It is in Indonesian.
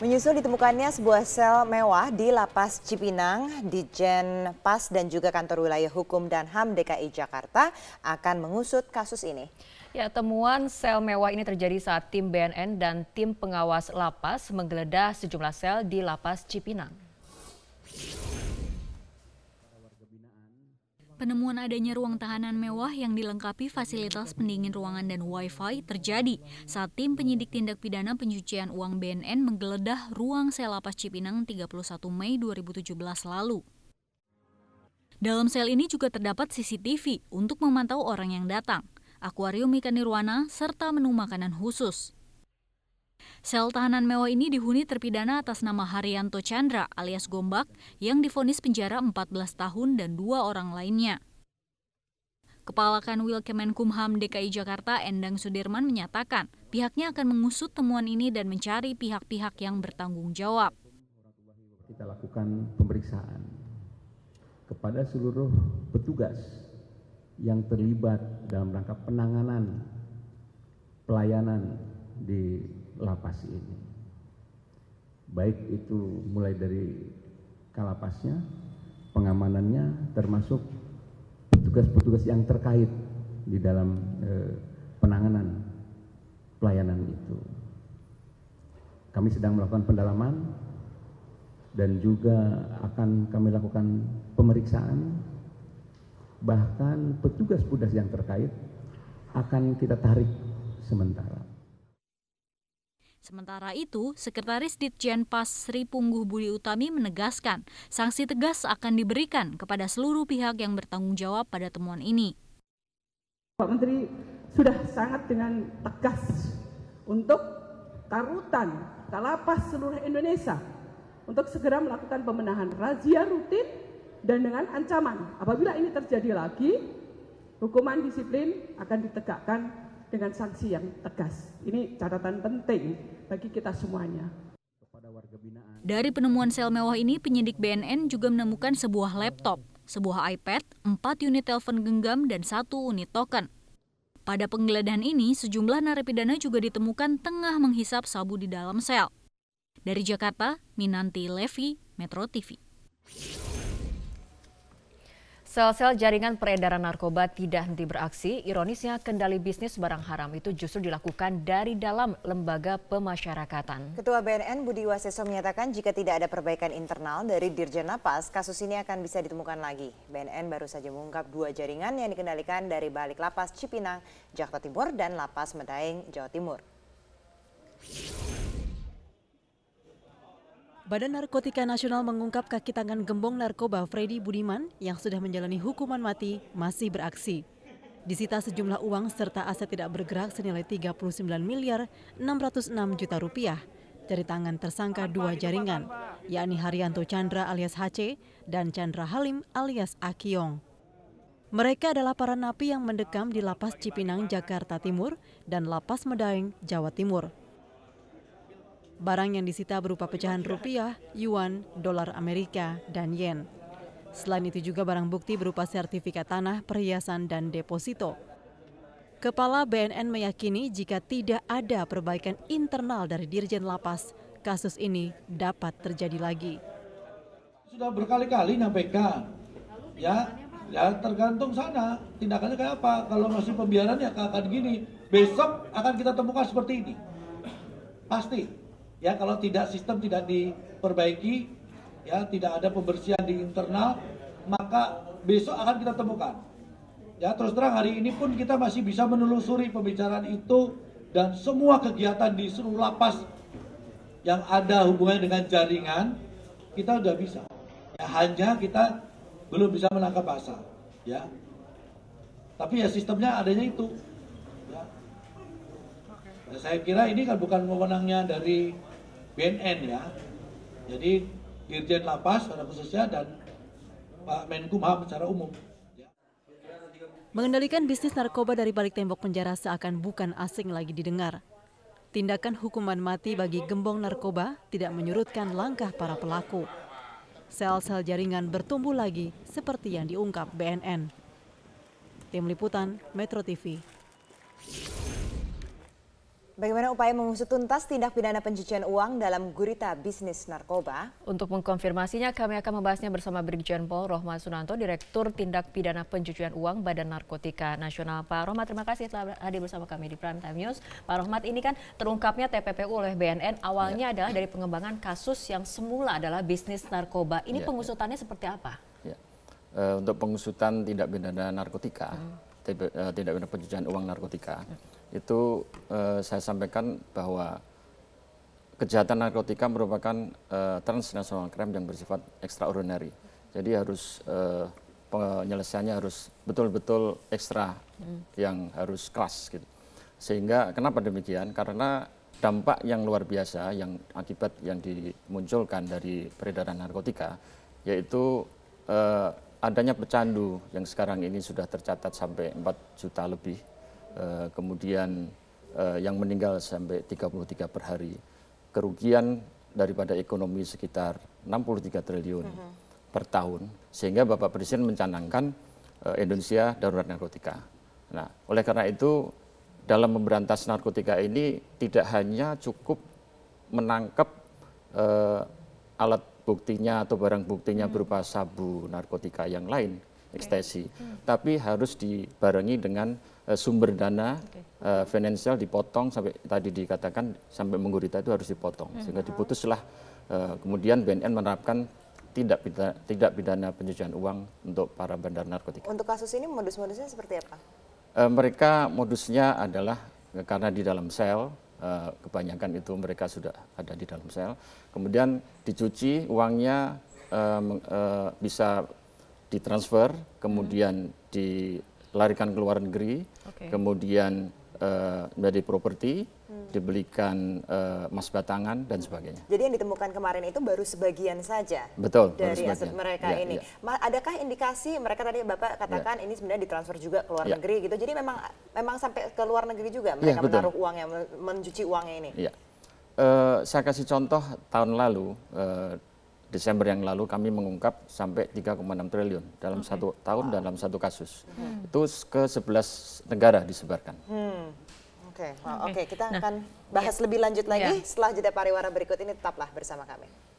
Menyusul ditemukannya sebuah sel mewah di Lapas Cipinang, Jen Pas dan juga Kantor Wilayah Hukum dan HAM DKI Jakarta akan mengusut kasus ini. Ya, temuan sel mewah ini terjadi saat tim BNN dan tim pengawas Lapas menggeledah sejumlah sel di Lapas Cipinang. Penemuan adanya ruang tahanan mewah yang dilengkapi fasilitas pendingin ruangan dan WiFi terjadi saat tim penyidik tindak pidana pencucian uang BNN menggeledah ruang sel lapas Cipinang 31 Mei 2017 lalu. Dalam sel ini juga terdapat CCTV untuk memantau orang yang datang, akuarium ikan nirwana, serta menu makanan khusus. Sel tahanan mewah ini dihuni terpidana atas nama Haryanto Chandra alias Gombak yang difonis penjara 14 tahun dan dua orang lainnya. Kepala Kanwil Kemenkumham DKI Jakarta Endang Sudirman menyatakan pihaknya akan mengusut temuan ini dan mencari pihak-pihak yang bertanggung jawab. Kita lakukan pemeriksaan kepada seluruh petugas yang terlibat dalam rangka penanganan pelayanan di lapas ini. Baik itu mulai dari kalapasnya, pengamanannya, termasuk petugas-petugas yang terkait di dalam e, penanganan pelayanan itu. Kami sedang melakukan pendalaman dan juga akan kami lakukan pemeriksaan bahkan petugas-petugas yang terkait akan kita tarik sementara. Sementara itu, Sekretaris Ditjen Pas Sri Pungguh Budi Utami menegaskan, sanksi tegas akan diberikan kepada seluruh pihak yang bertanggung jawab pada temuan ini. Pak Menteri sudah sangat dengan tegas untuk Karutan, Kalapas seluruh Indonesia untuk segera melakukan pemenahan razia rutin dan dengan ancaman. Apabila ini terjadi lagi, hukuman disiplin akan ditegakkan dengan sanksi yang tegas. Ini catatan penting bagi kita semuanya. Dari penemuan sel mewah ini, penyidik BNN juga menemukan sebuah laptop, sebuah iPad, empat unit telepon genggam, dan satu unit token. Pada penggeledahan ini, sejumlah narapidana juga ditemukan tengah menghisap sabu di dalam sel. Dari Jakarta, Minanti Levi, Metro TV. Sel-sel jaringan peredaran narkoba tidak henti beraksi. Ironisnya, kendali bisnis barang haram itu justru dilakukan dari dalam lembaga pemasyarakatan. Ketua BNN Budi Waseso menyatakan jika tidak ada perbaikan internal dari Dirjen Napas, kasus ini akan bisa ditemukan lagi. BNN baru saja mengungkap dua jaringan yang dikendalikan dari balik Lapas Cipinang, Jakarta Timur, dan Lapas Medaeng, Jawa Timur. Badan Narkotika Nasional mengungkap kaki tangan gembong narkoba Freddy Budiman yang sudah menjalani hukuman mati masih beraksi. Disita sejumlah uang serta aset tidak bergerak senilai 39 miliar 606 juta rupiah dari tangan tersangka dua jaringan, yakni Haryanto Chandra alias HC dan Chandra Halim alias Akiong. Mereka adalah para napi yang mendekam di Lapas Cipinang, Jakarta Timur dan Lapas Medaeng, Jawa Timur. Barang yang disita berupa pecahan rupiah, yuan, dolar Amerika, dan yen. Selain itu juga barang bukti berupa sertifikat tanah, perhiasan, dan deposito. Kepala BNN meyakini jika tidak ada perbaikan internal dari Dirjen Lapas, kasus ini dapat terjadi lagi. Sudah berkali-kali nyampaikan, ya, ya tergantung sana tindakannya kayak apa. Kalau masih pembiaran ya akan gini. Besok akan kita temukan seperti ini, pasti ya kalau tidak sistem tidak diperbaiki ya tidak ada pembersihan di internal maka besok akan kita temukan ya terus terang hari ini pun kita masih bisa menelusuri pembicaraan itu dan semua kegiatan di seluruh lapas yang ada hubungannya dengan jaringan kita sudah bisa ya, hanya kita belum bisa menangkap pasar ya tapi ya sistemnya adanya itu ya. Ya, saya kira ini kan bukan wewenangnya dari BNN ya. Jadi Dirjen Lapas secara khususnya dan Pak Menkumham secara umum. Mengendalikan bisnis narkoba dari balik tembok penjara seakan bukan asing lagi didengar. Tindakan hukuman mati bagi gembong narkoba tidak menyurutkan langkah para pelaku. Sel-sel jaringan bertumbuh lagi seperti yang diungkap BNN. Tim Liputan, Metro TV, Bagaimana upaya mengusut tuntas tindak pidana pencucian uang dalam gurita bisnis narkoba? Untuk mengkonfirmasinya, kami akan membahasnya bersama Brigjen Pol Rohmat Sunanto, Direktur Tindak Pidana Pencucian Uang Badan Narkotika Nasional. Pak Rohmat, terima kasih telah hadir bersama kami di Prime Time News. Pak Rohmat, ini kan terungkapnya TPPU oleh BNN awalnya ya. adalah dari pengembangan kasus yang semula adalah bisnis narkoba. Ini ya, ya. pengusutannya seperti apa? Ya. Uh, untuk pengusutan tindak pidana narkotika, hmm. Eh, tindak pidana pencucian uang narkotika, hmm itu eh, saya sampaikan bahwa kejahatan narkotika merupakan eh, transnational crime yang bersifat extraordinary. Jadi harus eh, penyelesaiannya harus betul-betul ekstra hmm. yang harus keras gitu. Sehingga kenapa demikian? Karena dampak yang luar biasa yang akibat yang dimunculkan dari peredaran narkotika yaitu eh, adanya pecandu yang sekarang ini sudah tercatat sampai 4 juta lebih Eh, kemudian eh, yang meninggal sampai 33 per hari, kerugian daripada ekonomi sekitar 63 triliun mm -hmm. per tahun, sehingga Bapak Presiden mencanangkan eh, Indonesia darurat narkotika. Nah, oleh karena itu dalam memberantas narkotika ini tidak hanya cukup menangkap uh, alat buktinya atau barang buktinya hmm. berupa sabu narkotika yang lain, ekstasi. Hmm. Tapi harus dibarengi dengan uh, sumber dana okay. uh, eh, finansial dipotong sampai tadi dikatakan sampai menggurita itu harus dipotong hmm. sehingga hmm. diputuslah uh, kemudian BNN menerapkan tidak pidana, tidak pidana pencucian uang untuk para bandar narkotika. Untuk kasus ini modus-modusnya seperti apa? E, mereka modusnya adalah karena di dalam sel e, kebanyakan itu mereka sudah ada di dalam sel. Kemudian dicuci uangnya e, e, bisa ditransfer, kemudian hmm. dilarikan ke luar negeri, okay. kemudian uh, menjadi properti, hmm. dibelikan uh, emas batangan dan sebagainya. Jadi yang ditemukan kemarin itu baru sebagian saja Betul, dari aset mereka ya, ini. Ya. Adakah indikasi mereka tadi Bapak katakan ya. ini sebenarnya ditransfer juga ke luar ya. negeri gitu. Jadi memang memang sampai ke luar negeri juga ya, mereka ya, menaruh uangnya, mencuci uangnya ini. Ya. Uh, saya kasih contoh tahun lalu uh, Desember yang lalu kami mengungkap sampai 3,6 triliun dalam okay. satu tahun wow. dalam satu kasus. Hmm. Itu ke 11 negara disebarkan. Hmm. Oke, okay. wow. okay. okay, kita nah, akan bahas ya. lebih lanjut lagi yeah. setelah jeda pariwara berikut ini tetaplah bersama kami.